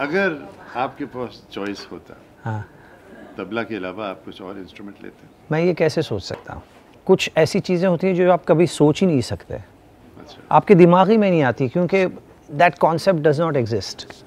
अगर आपके पास चॉइस होता हाँ तबला के अलावा आप कुछ और इंस्ट्रूमेंट लेते मैं ये कैसे सोच सकता हूँ कुछ ऐसी चीज़ें होती हैं जो आप कभी सोच ही नहीं सकते अच्छा। आपके दिमाग ही में नहीं आती क्योंकि that concept does not exist